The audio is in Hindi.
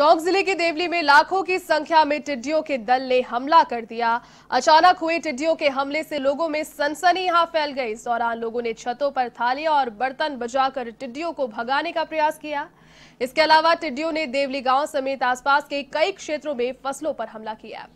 चौक जिले के देवली में लाखों की संख्या में टिड्डियों के दल ने हमला कर दिया अचानक हुए टिड्डियों के हमले से लोगों में सनसनी यहां फैल गई इस दौरान लोगों ने छतों पर थालियां और बर्तन बजाकर टिड्डियों को भगाने का प्रयास किया इसके अलावा टिड्डियों ने देवली गांव समेत आसपास के कई क्षेत्रों में फसलों पर हमला किया